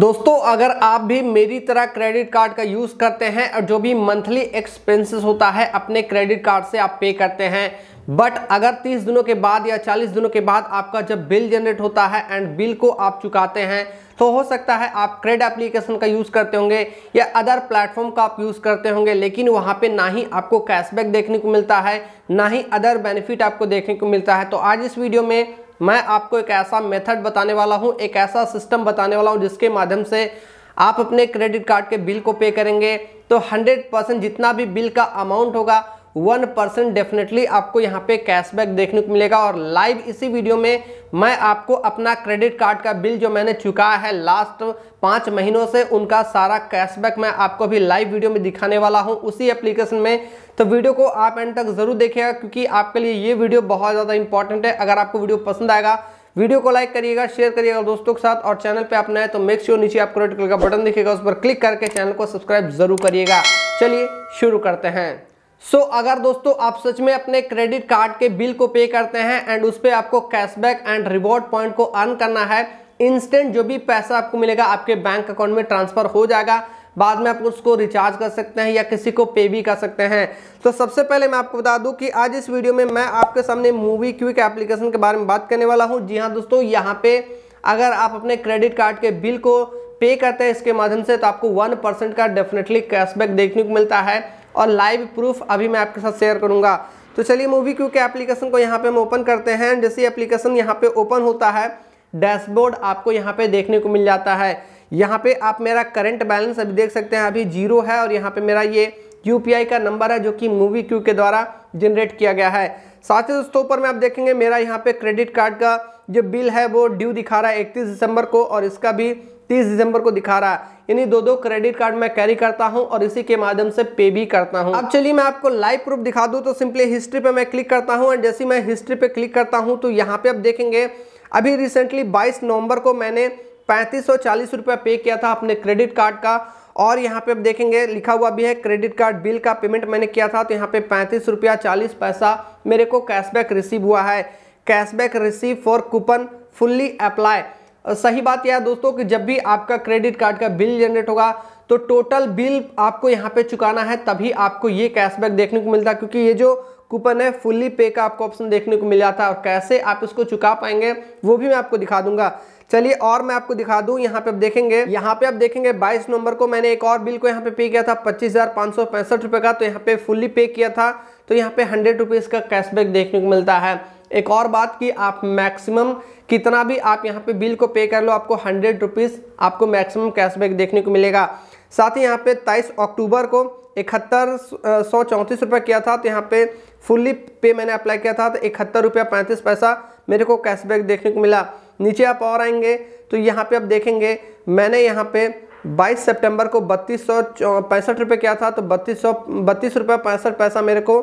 दोस्तों अगर आप भी मेरी तरह क्रेडिट कार्ड का यूज़ करते हैं और जो भी मंथली एक्सपेंसेस होता है अपने क्रेडिट कार्ड से आप पे करते हैं बट अगर 30 दिनों के बाद या 40 दिनों के बाद आपका जब बिल जनरेट होता है एंड बिल को आप चुकाते हैं तो हो सकता है आप क्रेड एप्लीकेशन का यूज़ करते होंगे या अदर प्लेटफॉर्म का आप यूज़ करते होंगे लेकिन वहाँ पे ना ही आपको कैशबैक देखने को मिलता है ना ही अदर बेनिफिट आपको देखने को मिलता है तो आज इस वीडियो में मैं आपको एक ऐसा मेथड बताने वाला हूँ एक ऐसा सिस्टम बताने वाला हूँ जिसके माध्यम से आप अपने क्रेडिट कार्ड के बिल को पे करेंगे तो 100 परसेंट जितना भी बिल का अमाउंट होगा वन परसेंट डेफिनेटली आपको यहाँ पे कैशबैक देखने को मिलेगा और लाइव इसी वीडियो में मैं आपको अपना क्रेडिट कार्ड का बिल जो मैंने चुकाया है लास्ट पाँच महीनों से उनका सारा कैशबैक मैं आपको भी लाइव वीडियो में दिखाने वाला हूँ उसी एप्लीकेशन में तो वीडियो को आप एंड तक ज़रूर देखिएगा क्योंकि आपके लिए ये वीडियो बहुत ज़्यादा इंपॉर्टेंट है अगर आपको वीडियो पसंद आएगा वीडियो को लाइक करिएगा शेयर करिएगा दोस्तों के साथ और चैनल पे आप नए तो मेक श्योर नीचे आपको रेड कलर का बटन दिखेगा उस पर क्लिक करके चैनल को सब्सक्राइब जरूर करिएगा चलिए शुरू करते हैं सो so, अगर दोस्तों आप सच में अपने क्रेडिट कार्ड के बिल को पे करते हैं एंड उस पर आपको कैशबैक एंड रिवॉर्ड पॉइंट को अर्न करना है इंस्टेंट जो भी पैसा आपको मिलेगा आपके बैंक अकाउंट में ट्रांसफर हो जाएगा बाद में आप उसको रिचार्ज कर सकते हैं या किसी को पे भी कर सकते हैं तो सबसे पहले मैं आपको बता दूं कि आज इस वीडियो में मैं आपके सामने मूवी क्विक एप्लीकेशन के बारे में बात करने वाला हूं जी हाँ दोस्तों यहाँ पे अगर आप अपने क्रेडिट कार्ड के बिल को पे करते हैं इसके माध्यम से तो आपको वन परसेंट का डेफिनेटली कैशबैक देखने को मिलता है और लाइव प्रूफ अभी मैं आपके साथ शेयर करूँगा तो चलिए मूवी क्यू के एप्लीकेशन को यहाँ पे हम ओपन करते हैं जैसे एप्लीकेशन यहाँ पे ओपन होता है डैशबोर्ड आपको यहाँ पे देखने को मिल जाता है यहाँ पे आप मेरा करंट बैलेंस अभी देख सकते हैं अभी जीरो है और यहाँ पे मेरा ये यू का नंबर है जो कि मूवी क्यू के द्वारा जनरेट किया गया है साथ ही दोस्तों पर में आप देखेंगे मेरा यहाँ पे क्रेडिट कार्ड का जो बिल है वो ड्यू दिखा रहा है इकतीस दिसंबर को और इसका भी तीस दिसंबर को दिखा रहा है यानी दो दो क्रेडिट कार्ड मैं कैरी करता हूं और इसी के माध्यम से पे भी करता हूं अब चलिए मैं आपको लाइव प्रूफ दिखा दूं तो सिंपली हिस्ट्री पे मैं क्लिक करता हूं एंड जैसे मैं हिस्ट्री पे क्लिक करता हूं तो यहाँ पे आप देखेंगे अभी रिसेंटली 22 नवंबर को मैंने पैंतीस रुपया पे किया था अपने क्रेडिट कार्ड का और यहाँ पे आप देखेंगे लिखा हुआ भी है क्रेडिट कार्ड बिल का पेमेंट मैंने किया था तो यहाँ पे पैंतीस रुपया चालीस पैसा मेरे को कैशबैक रिसीव हुआ है cashback receive for coupon fully apply सही बात यह है दोस्तों कि जब भी आपका क्रेडिट कार्ड का बिल जनरेट होगा तो टोटल बिल आपको यहाँ पे चुकाना है तभी आपको ये कैशबैक देखने को मिलता है क्योंकि ये जो कूपन है फुल्ली पे का आपको ऑप्शन देखने को मिल जाता है और कैसे आप इसको चुका पाएंगे वो भी मैं आपको दिखा दूंगा चलिए और मैं आपको दिखा दूं यहाँ पे आप देखेंगे यहाँ पे आप देखेंगे 22 नंबर को मैंने एक और बिल को यहाँ पे पे किया था पच्चीस रुपए का तो यहाँ पे फुल्ली पे किया था तो यहाँ पे हंड्रेड रुपीज़ का कैशबैक देखने को मिलता है एक और बात कि आप मैक्सिमम कितना भी आप यहाँ पे बिल को पे कर लो आपको हंड्रेड रुपीज़ आपको मैक्सिमम कैशबैक देखने को मिलेगा साथ ही यहाँ पे तेईस अक्टूबर को इकहत्तर सौ चौंतीस रुपये किया था तो यहाँ पे फुल्ली पे मैंने अप्लाई किया था तो इकहत्तर रुपया पैंतीस पैसा मेरे को कैशबैक देखने को मिला नीचे आप और आएंगे तो यहाँ पे आप देखेंगे मैंने यहाँ पे 22 सितंबर को बत्तीस सौ पैंसठ रुपये क्या था तो बत्तीस सौ बत्तीस रुपये पैंसठ पैसा मेरे को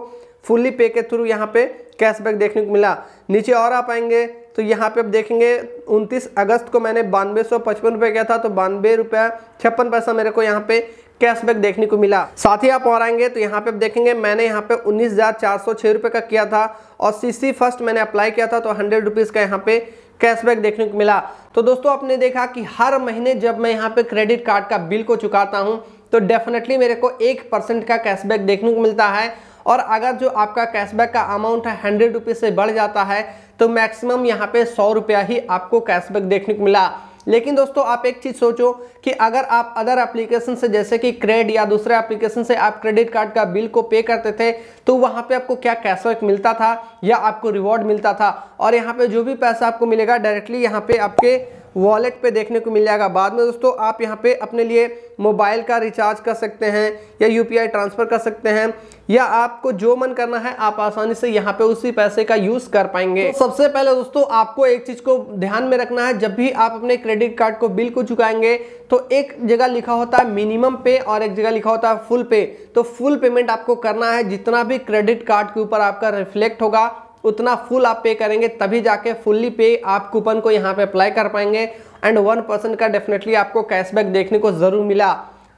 फुल्ली पे के थ्रू यहाँ पे कैशबैक देखने को मिला नीचे और आप आएंगे तो यहाँ पे आप देखेंगे 29 अगस्त को मैंने बानवे सौ पचपन रुपये किया था तो बानवे रुपया छप्पन पैसा मेरे को यहाँ पे कैशबैक देखने को मिला साथ ही आप और आएंगे तो यहाँ पे आप देखेंगे मैंने यहाँ पे उन्नीस हज़ार चार सौ छः रुपये का किया था और सीसी फर्स्ट मैंने अप्लाई किया था तो हंड्रेड रुपीज़ का यहाँ पे कैशबैक देखने को मिला तो दोस्तों आपने देखा कि हर महीने जब मैं यहाँ पे क्रेडिट कार्ड का बिल को चुकाता हूँ तो डेफिनेटली मेरे को एक परसेंट का कैशबैक देखने को मिलता है और अगर जो आपका कैशबैक का अमाउंट है हंड्रेड रुपीज़ से बढ़ जाता है तो मैक्सिमम यहाँ पे सौ रुपया ही आपको कैशबैक देखने को मिला लेकिन दोस्तों आप एक चीज़ सोचो कि अगर आप अदर एप्लीकेशन से जैसे कि क्रेड या दूसरे एप्लीकेशन से आप क्रेडिट कार्ड का बिल को पे करते थे तो वहां पे आपको क्या कैशबैक मिलता था या आपको रिवॉर्ड मिलता था और यहाँ पे जो भी पैसा आपको मिलेगा डायरेक्टली यहाँ पे आपके वॉलेट पे देखने को मिल जाएगा बाद में दोस्तों आप यहाँ पे अपने लिए मोबाइल का रिचार्ज कर सकते हैं या यूपीआई ट्रांसफ़र कर सकते हैं या आपको जो मन करना है आप आसानी से यहाँ पे उसी पैसे का यूज़ कर पाएंगे तो सबसे पहले दोस्तों आपको एक चीज़ को ध्यान में रखना है जब भी आप अपने क्रेडिट कार्ड को बिल को चुकाएंगे तो एक जगह लिखा होता है मिनिमम पे और एक जगह लिखा होता है फुल पे तो फुल पेमेंट आपको करना है जितना भी क्रेडिट कार्ड के ऊपर आपका रिफ्लेक्ट होगा उतना फुल आप पे करेंगे तभी जाके फुल्ली पे आप कूपन को यहाँ पे अप्लाई कर पाएंगे एंड वन परसेंट का डेफिनेटली आपको कैशबैक देखने को ज़रूर मिला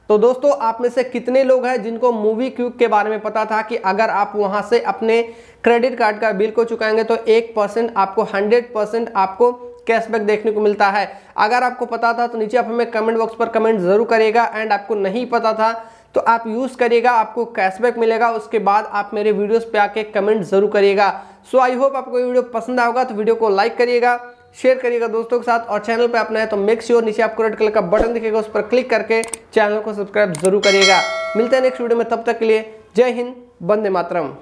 तो दोस्तों आप में से कितने लोग हैं जिनको मूवी क्यूब के बारे में पता था कि अगर आप वहां से अपने क्रेडिट कार्ड का बिल को चुकाएंगे तो एक परसेंट आपको हंड्रेड परसेंट आपको कैशबैक देखने को मिलता है अगर आपको पता था तो नीचे आप हमें कमेंट बॉक्स पर कमेंट जरूर करेगा एंड आपको नहीं पता था तो आप यूज़ करिएगा आपको कैशबैक मिलेगा उसके बाद आप मेरे वीडियोस पे आके कमेंट ज़रूर करिएगा सो आई होप आपको ये वीडियो पसंद आएगा तो वीडियो को लाइक करिएगा शेयर करिएगा दोस्तों के साथ और चैनल पे अपना है तो मेक श्योर नीचे आपको रेड कलर का बटन दिखेगा उस पर क्लिक करके चैनल को सब्सक्राइब जरूर करिएगा मिलते हैं नेक्स्ट वीडियो में तब तक के लिए जय हिंद बंदे मातरम